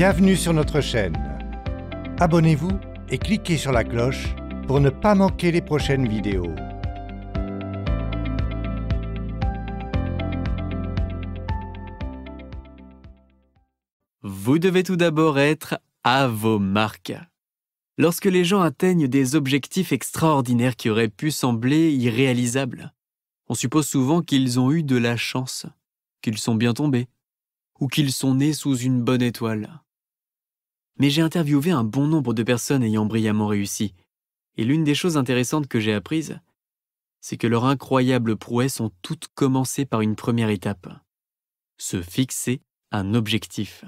Bienvenue sur notre chaîne. Abonnez-vous et cliquez sur la cloche pour ne pas manquer les prochaines vidéos. Vous devez tout d'abord être à vos marques. Lorsque les gens atteignent des objectifs extraordinaires qui auraient pu sembler irréalisables, on suppose souvent qu'ils ont eu de la chance, qu'ils sont bien tombés, ou qu'ils sont nés sous une bonne étoile mais j'ai interviewé un bon nombre de personnes ayant brillamment réussi. Et l'une des choses intéressantes que j'ai apprises, c'est que leurs incroyables prouesses ont toutes commencé par une première étape. Se fixer un objectif.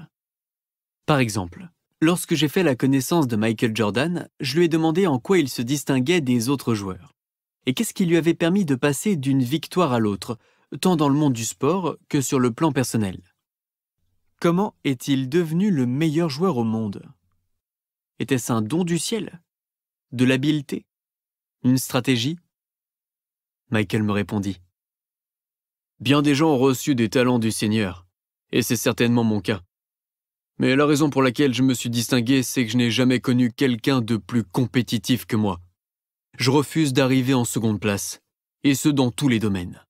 Par exemple, lorsque j'ai fait la connaissance de Michael Jordan, je lui ai demandé en quoi il se distinguait des autres joueurs. Et qu'est-ce qui lui avait permis de passer d'une victoire à l'autre, tant dans le monde du sport que sur le plan personnel. Comment est-il devenu le meilleur joueur au monde Était-ce un don du ciel De l'habileté Une stratégie Michael me répondit. Bien des gens ont reçu des talents du Seigneur, et c'est certainement mon cas. Mais la raison pour laquelle je me suis distingué, c'est que je n'ai jamais connu quelqu'un de plus compétitif que moi. Je refuse d'arriver en seconde place, et ce dans tous les domaines.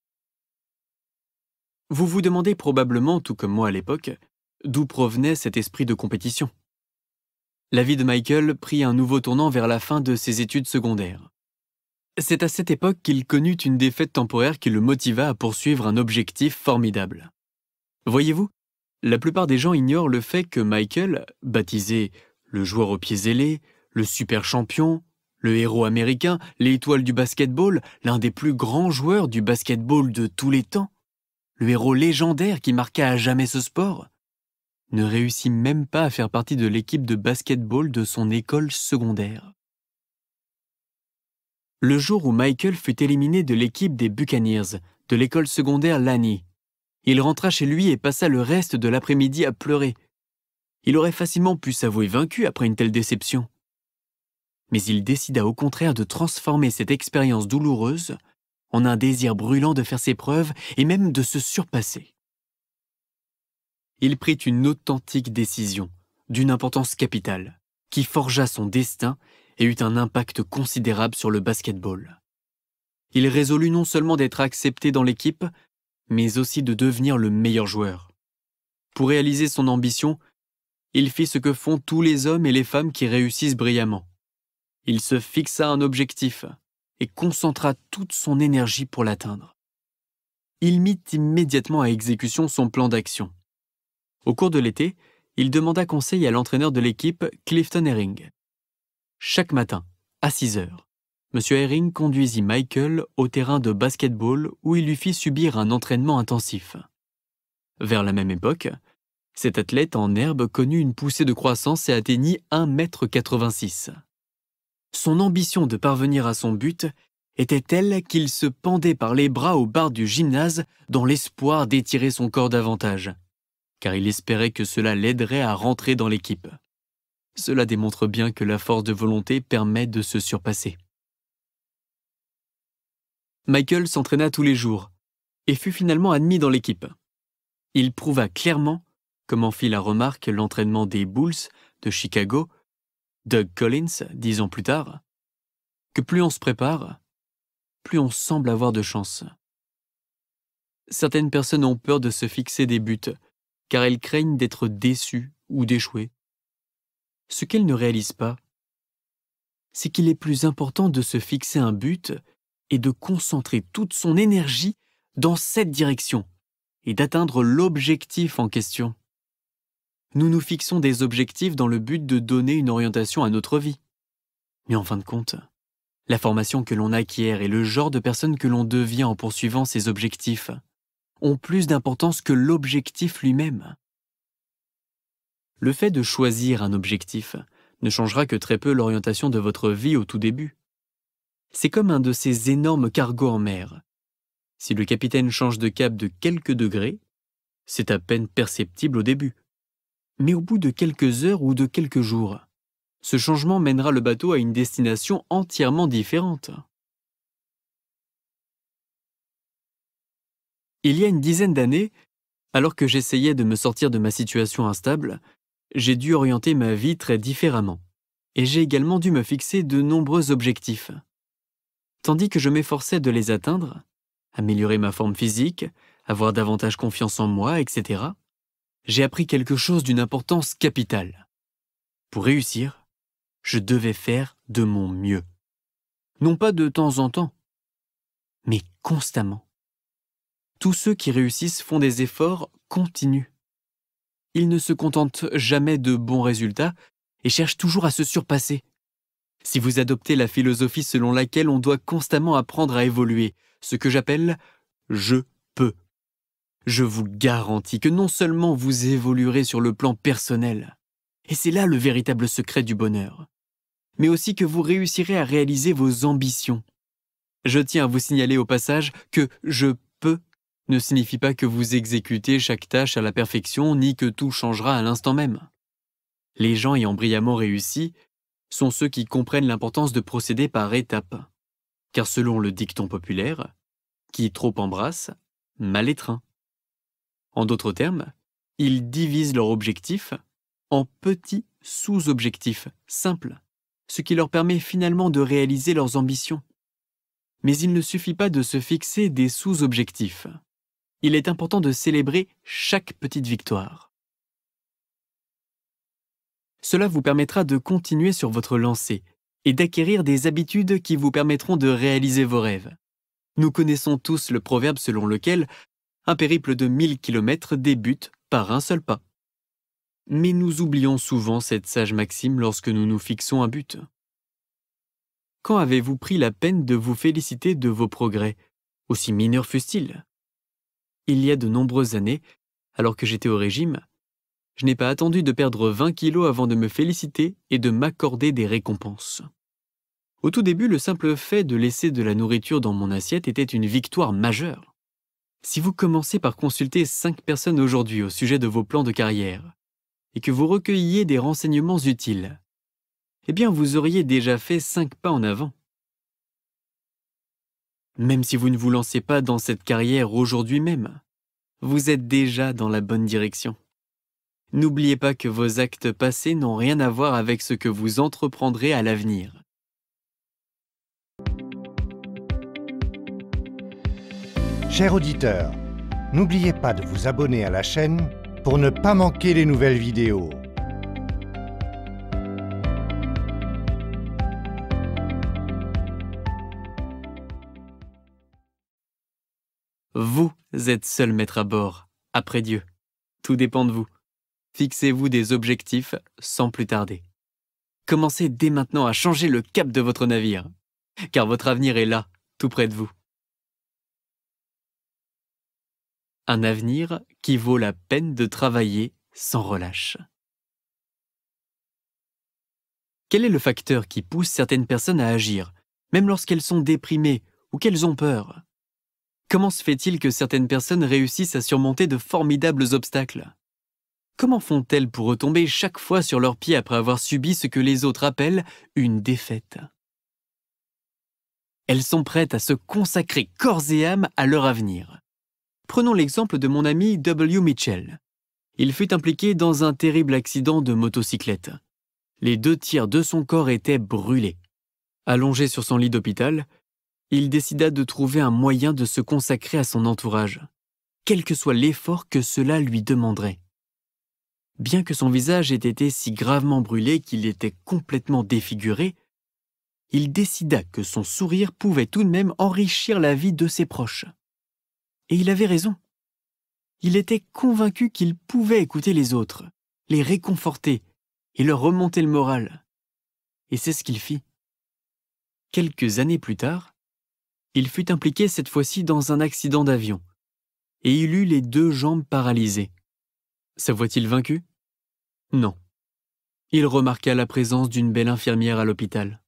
Vous vous demandez probablement, tout comme moi à l'époque, d'où provenait cet esprit de compétition. La vie de Michael prit un nouveau tournant vers la fin de ses études secondaires. C'est à cette époque qu'il connut une défaite temporaire qui le motiva à poursuivre un objectif formidable. Voyez-vous, la plupart des gens ignorent le fait que Michael, baptisé le joueur aux pieds ailés, le super champion, le héros américain, l'étoile du basketball, l'un des plus grands joueurs du basketball de tous les temps, le héros légendaire qui marqua à jamais ce sport, ne réussit même pas à faire partie de l'équipe de basketball de son école secondaire. Le jour où Michael fut éliminé de l'équipe des Buccaneers, de l'école secondaire Lani, il rentra chez lui et passa le reste de l'après-midi à pleurer. Il aurait facilement pu s'avouer vaincu après une telle déception. Mais il décida au contraire de transformer cette expérience douloureuse en un désir brûlant de faire ses preuves et même de se surpasser il prit une authentique décision, d'une importance capitale, qui forgea son destin et eut un impact considérable sur le basketball. Il résolut non seulement d'être accepté dans l'équipe, mais aussi de devenir le meilleur joueur. Pour réaliser son ambition, il fit ce que font tous les hommes et les femmes qui réussissent brillamment. Il se fixa un objectif et concentra toute son énergie pour l'atteindre. Il mit immédiatement à exécution son plan d'action. Au cours de l'été, il demanda conseil à l'entraîneur de l'équipe, Clifton Herring. Chaque matin, à 6 heures, M. Herring conduisit Michael au terrain de basketball où il lui fit subir un entraînement intensif. Vers la même époque, cet athlète en herbe connut une poussée de croissance et atteignit 1,86 m. Son ambition de parvenir à son but était telle qu'il se pendait par les bras aux barres du gymnase dans l'espoir d'étirer son corps davantage car il espérait que cela l'aiderait à rentrer dans l'équipe. Cela démontre bien que la force de volonté permet de se surpasser. Michael s'entraîna tous les jours et fut finalement admis dans l'équipe. Il prouva clairement, comme en fit la remarque l'entraînement des Bulls de Chicago, Doug Collins, dix ans plus tard, que plus on se prépare, plus on semble avoir de chance. Certaines personnes ont peur de se fixer des buts car elles craignent d'être déçues ou d'échouer. Ce qu'elles ne réalisent pas, c'est qu'il est plus important de se fixer un but et de concentrer toute son énergie dans cette direction et d'atteindre l'objectif en question. Nous nous fixons des objectifs dans le but de donner une orientation à notre vie. Mais en fin de compte, la formation que l'on acquiert et le genre de personne que l'on devient en poursuivant ces objectifs ont plus d'importance que l'objectif lui-même. Le fait de choisir un objectif ne changera que très peu l'orientation de votre vie au tout début. C'est comme un de ces énormes cargos en mer. Si le capitaine change de cap de quelques degrés, c'est à peine perceptible au début. Mais au bout de quelques heures ou de quelques jours, ce changement mènera le bateau à une destination entièrement différente. Il y a une dizaine d'années, alors que j'essayais de me sortir de ma situation instable, j'ai dû orienter ma vie très différemment, et j'ai également dû me fixer de nombreux objectifs. Tandis que je m'efforçais de les atteindre, améliorer ma forme physique, avoir davantage confiance en moi, etc., j'ai appris quelque chose d'une importance capitale. Pour réussir, je devais faire de mon mieux. Non pas de temps en temps, mais constamment. Tous ceux qui réussissent font des efforts continus. Ils ne se contentent jamais de bons résultats et cherchent toujours à se surpasser. Si vous adoptez la philosophie selon laquelle on doit constamment apprendre à évoluer, ce que j'appelle je peux, je vous garantis que non seulement vous évoluerez sur le plan personnel, et c'est là le véritable secret du bonheur, mais aussi que vous réussirez à réaliser vos ambitions. Je tiens à vous signaler au passage que je peux ne signifie pas que vous exécutez chaque tâche à la perfection ni que tout changera à l'instant même. Les gens ayant brillamment réussi sont ceux qui comprennent l'importance de procéder par étapes, car selon le dicton populaire, qui trop embrasse, mal étreint. En d'autres termes, ils divisent leur objectif en petits sous-objectifs simples, ce qui leur permet finalement de réaliser leurs ambitions. Mais il ne suffit pas de se fixer des sous-objectifs il est important de célébrer chaque petite victoire. Cela vous permettra de continuer sur votre lancée et d'acquérir des habitudes qui vous permettront de réaliser vos rêves. Nous connaissons tous le proverbe selon lequel un périple de 1000 km débute par un seul pas. Mais nous oublions souvent cette sage maxime lorsque nous nous fixons un but. Quand avez-vous pris la peine de vous féliciter de vos progrès, aussi mineurs fussent-ils il y a de nombreuses années, alors que j'étais au régime, je n'ai pas attendu de perdre 20 kilos avant de me féliciter et de m'accorder des récompenses. Au tout début, le simple fait de laisser de la nourriture dans mon assiette était une victoire majeure. Si vous commencez par consulter 5 personnes aujourd'hui au sujet de vos plans de carrière, et que vous recueilliez des renseignements utiles, eh bien vous auriez déjà fait cinq pas en avant. Même si vous ne vous lancez pas dans cette carrière aujourd'hui même, vous êtes déjà dans la bonne direction. N'oubliez pas que vos actes passés n'ont rien à voir avec ce que vous entreprendrez à l'avenir. Chers auditeurs, n'oubliez pas de vous abonner à la chaîne pour ne pas manquer les nouvelles vidéos. Vous êtes seul maître à bord, après Dieu. Tout dépend de vous. Fixez-vous des objectifs sans plus tarder. Commencez dès maintenant à changer le cap de votre navire, car votre avenir est là, tout près de vous. Un avenir qui vaut la peine de travailler sans relâche. Quel est le facteur qui pousse certaines personnes à agir, même lorsqu'elles sont déprimées ou qu'elles ont peur Comment se fait-il que certaines personnes réussissent à surmonter de formidables obstacles Comment font-elles pour retomber chaque fois sur leurs pieds après avoir subi ce que les autres appellent une défaite Elles sont prêtes à se consacrer corps et âme à leur avenir. Prenons l'exemple de mon ami W. Mitchell. Il fut impliqué dans un terrible accident de motocyclette. Les deux tiers de son corps étaient brûlés. Allongé sur son lit d'hôpital, il décida de trouver un moyen de se consacrer à son entourage, quel que soit l'effort que cela lui demanderait. Bien que son visage ait été si gravement brûlé qu'il était complètement défiguré, il décida que son sourire pouvait tout de même enrichir la vie de ses proches. Et il avait raison. Il était convaincu qu'il pouvait écouter les autres, les réconforter et leur remonter le moral. Et c'est ce qu'il fit. Quelques années plus tard, il fut impliqué cette fois-ci dans un accident d'avion, et il eut les deux jambes paralysées. voit il vaincu Non. Il remarqua la présence d'une belle infirmière à l'hôpital.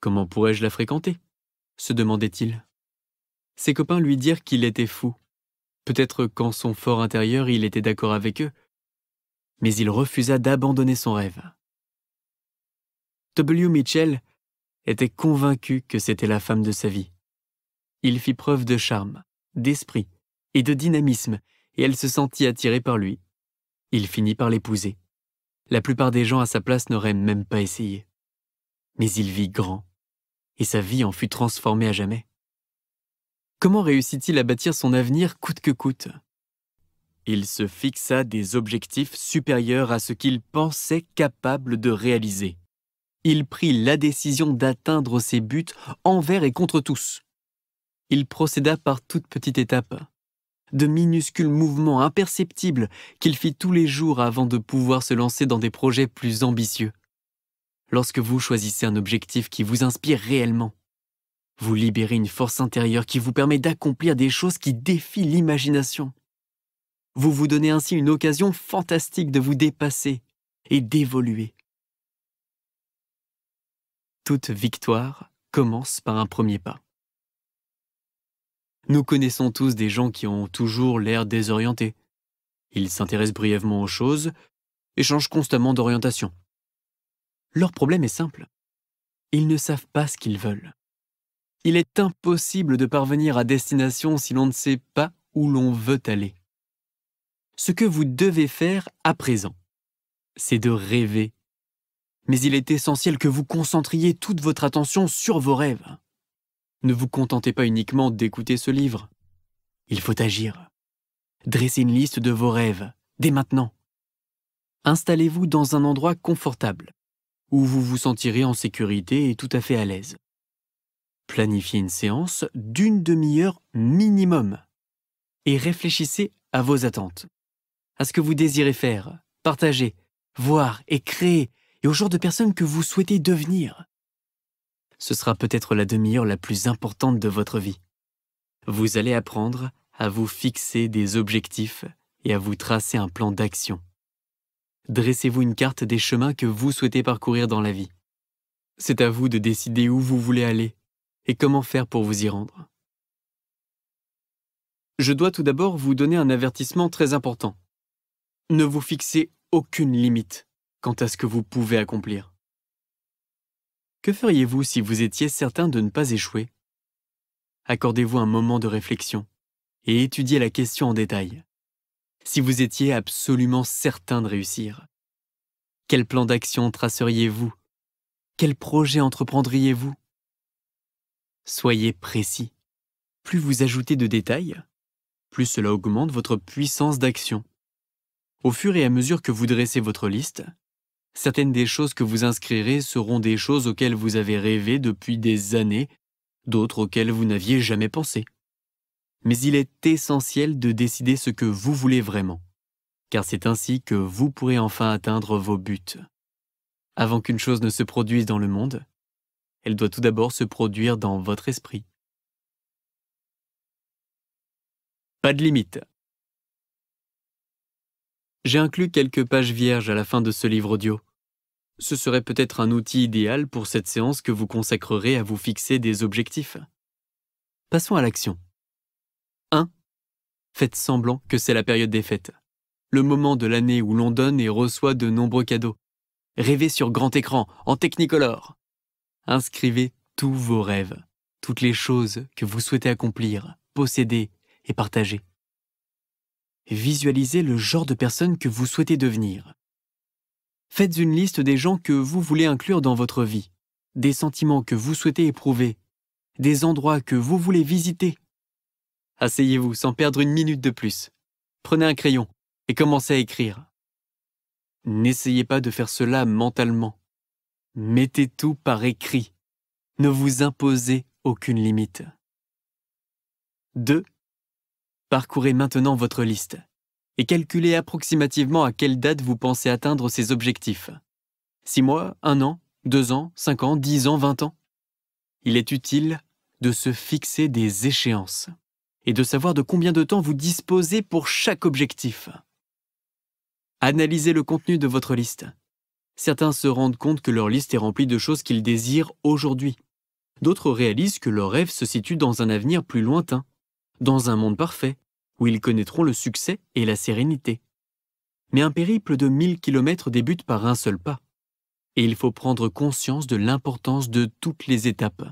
Comment pourrais-je la fréquenter se demandait-il. Ses copains lui dirent qu'il était fou. Peut-être qu'en son fort intérieur il était d'accord avec eux, mais il refusa d'abandonner son rêve. W. Mitchell était convaincu que c'était la femme de sa vie. Il fit preuve de charme, d'esprit et de dynamisme, et elle se sentit attirée par lui. Il finit par l'épouser. La plupart des gens à sa place n'auraient même pas essayé. Mais il vit grand, et sa vie en fut transformée à jamais. Comment réussit-il à bâtir son avenir coûte que coûte Il se fixa des objectifs supérieurs à ce qu'il pensait capable de réaliser il prit la décision d'atteindre ses buts envers et contre tous. Il procéda par toute petite étape, de minuscules mouvements imperceptibles qu'il fit tous les jours avant de pouvoir se lancer dans des projets plus ambitieux. Lorsque vous choisissez un objectif qui vous inspire réellement, vous libérez une force intérieure qui vous permet d'accomplir des choses qui défient l'imagination. Vous vous donnez ainsi une occasion fantastique de vous dépasser et d'évoluer toute victoire commence par un premier pas. Nous connaissons tous des gens qui ont toujours l'air désorientés. Ils s'intéressent brièvement aux choses et changent constamment d'orientation. Leur problème est simple. Ils ne savent pas ce qu'ils veulent. Il est impossible de parvenir à destination si l'on ne sait pas où l'on veut aller. Ce que vous devez faire à présent, c'est de rêver mais il est essentiel que vous concentriez toute votre attention sur vos rêves. Ne vous contentez pas uniquement d'écouter ce livre. Il faut agir. Dressez une liste de vos rêves, dès maintenant. Installez-vous dans un endroit confortable, où vous vous sentirez en sécurité et tout à fait à l'aise. Planifiez une séance d'une demi-heure minimum et réfléchissez à vos attentes, à ce que vous désirez faire, partager, voir et créer au genre de personne que vous souhaitez devenir. Ce sera peut-être la demi-heure la plus importante de votre vie. Vous allez apprendre à vous fixer des objectifs et à vous tracer un plan d'action. Dressez-vous une carte des chemins que vous souhaitez parcourir dans la vie. C'est à vous de décider où vous voulez aller et comment faire pour vous y rendre. Je dois tout d'abord vous donner un avertissement très important. Ne vous fixez aucune limite quant à ce que vous pouvez accomplir. Que feriez-vous si vous étiez certain de ne pas échouer Accordez-vous un moment de réflexion et étudiez la question en détail. Si vous étiez absolument certain de réussir, quel plan d'action traceriez-vous Quel projet entreprendriez-vous Soyez précis. Plus vous ajoutez de détails, plus cela augmente votre puissance d'action. Au fur et à mesure que vous dressez votre liste, Certaines des choses que vous inscrirez seront des choses auxquelles vous avez rêvé depuis des années, d'autres auxquelles vous n'aviez jamais pensé. Mais il est essentiel de décider ce que vous voulez vraiment, car c'est ainsi que vous pourrez enfin atteindre vos buts. Avant qu'une chose ne se produise dans le monde, elle doit tout d'abord se produire dans votre esprit. Pas de limite. J'ai inclus quelques pages vierges à la fin de ce livre audio ce serait peut-être un outil idéal pour cette séance que vous consacrerez à vous fixer des objectifs. Passons à l'action. 1. Faites semblant que c'est la période des fêtes, le moment de l'année où l'on donne et reçoit de nombreux cadeaux. Rêvez sur grand écran, en technicolor. Inscrivez tous vos rêves, toutes les choses que vous souhaitez accomplir, posséder et partager. Visualisez le genre de personne que vous souhaitez devenir, Faites une liste des gens que vous voulez inclure dans votre vie, des sentiments que vous souhaitez éprouver, des endroits que vous voulez visiter. Asseyez-vous sans perdre une minute de plus. Prenez un crayon et commencez à écrire. N'essayez pas de faire cela mentalement. Mettez tout par écrit. Ne vous imposez aucune limite. 2. Parcourez maintenant votre liste et calculez approximativement à quelle date vous pensez atteindre ces objectifs. 6 mois, 1 an, 2 ans, 5 ans, 10 ans, 20 ans Il est utile de se fixer des échéances et de savoir de combien de temps vous disposez pour chaque objectif. Analysez le contenu de votre liste. Certains se rendent compte que leur liste est remplie de choses qu'ils désirent aujourd'hui. D'autres réalisent que leur rêve se situe dans un avenir plus lointain, dans un monde parfait, où ils connaîtront le succès et la sérénité. Mais un périple de 1000 km débute par un seul pas, et il faut prendre conscience de l'importance de toutes les étapes,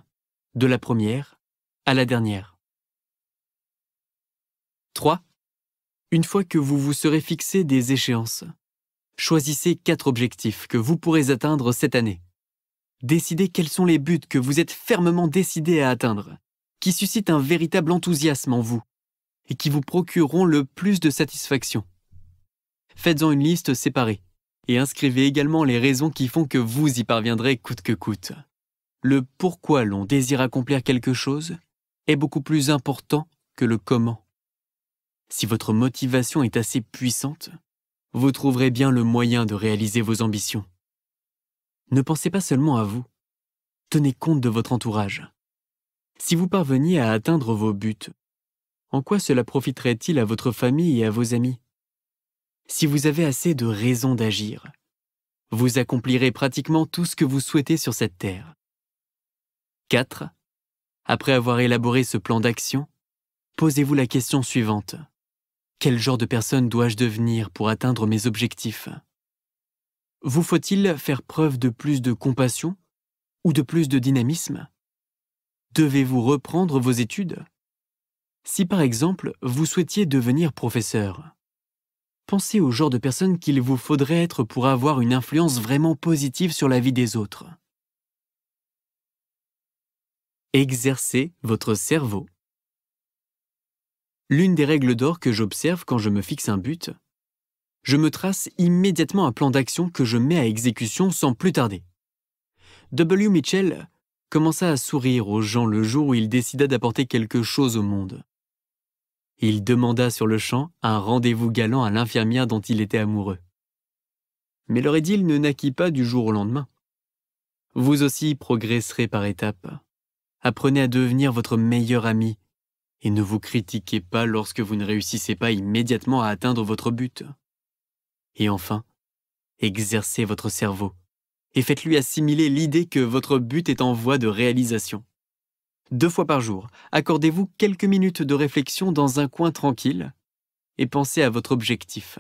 de la première à la dernière. 3. Une fois que vous vous serez fixé des échéances, choisissez quatre objectifs que vous pourrez atteindre cette année. Décidez quels sont les buts que vous êtes fermement décidé à atteindre, qui suscitent un véritable enthousiasme en vous et qui vous procureront le plus de satisfaction. Faites-en une liste séparée et inscrivez également les raisons qui font que vous y parviendrez coûte que coûte. Le pourquoi l'on désire accomplir quelque chose est beaucoup plus important que le comment. Si votre motivation est assez puissante, vous trouverez bien le moyen de réaliser vos ambitions. Ne pensez pas seulement à vous, tenez compte de votre entourage. Si vous parveniez à atteindre vos buts, en quoi cela profiterait-il à votre famille et à vos amis Si vous avez assez de raisons d'agir, vous accomplirez pratiquement tout ce que vous souhaitez sur cette terre. 4. Après avoir élaboré ce plan d'action, posez-vous la question suivante. Quel genre de personne dois-je devenir pour atteindre mes objectifs Vous faut-il faire preuve de plus de compassion ou de plus de dynamisme Devez-vous reprendre vos études si par exemple, vous souhaitiez devenir professeur, pensez au genre de personne qu'il vous faudrait être pour avoir une influence vraiment positive sur la vie des autres. Exercez votre cerveau. L'une des règles d'or que j'observe quand je me fixe un but, je me trace immédiatement un plan d'action que je mets à exécution sans plus tarder. W. Mitchell commença à sourire aux gens le jour où il décida d'apporter quelque chose au monde. Il demanda sur le champ un rendez-vous galant à l'infirmière dont il était amoureux. Mais leur idylle ne naquit pas du jour au lendemain. Vous aussi progresserez par étapes. Apprenez à devenir votre meilleur ami et ne vous critiquez pas lorsque vous ne réussissez pas immédiatement à atteindre votre but. Et enfin, exercez votre cerveau et faites-lui assimiler l'idée que votre but est en voie de réalisation. Deux fois par jour, accordez-vous quelques minutes de réflexion dans un coin tranquille et pensez à votre objectif.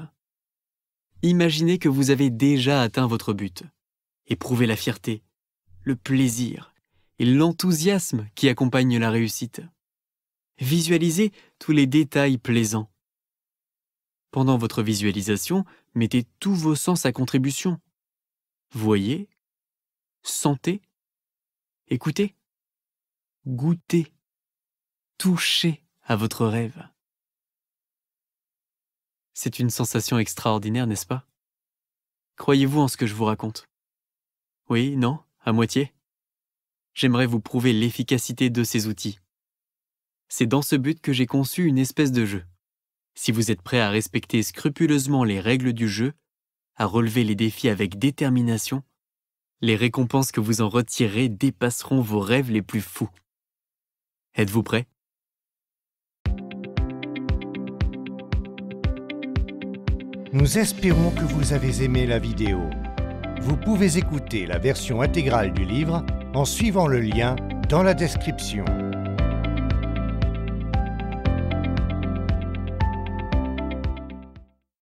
Imaginez que vous avez déjà atteint votre but. Éprouvez la fierté, le plaisir et l'enthousiasme qui accompagnent la réussite. Visualisez tous les détails plaisants. Pendant votre visualisation, mettez tous vos sens à contribution. Voyez, sentez, écoutez goûter, toucher à votre rêve. C'est une sensation extraordinaire, n'est-ce pas Croyez-vous en ce que je vous raconte Oui, non, à moitié J'aimerais vous prouver l'efficacité de ces outils. C'est dans ce but que j'ai conçu une espèce de jeu. Si vous êtes prêt à respecter scrupuleusement les règles du jeu, à relever les défis avec détermination, les récompenses que vous en retirez dépasseront vos rêves les plus fous. Êtes-vous prêt Nous espérons que vous avez aimé la vidéo. Vous pouvez écouter la version intégrale du livre en suivant le lien dans la description.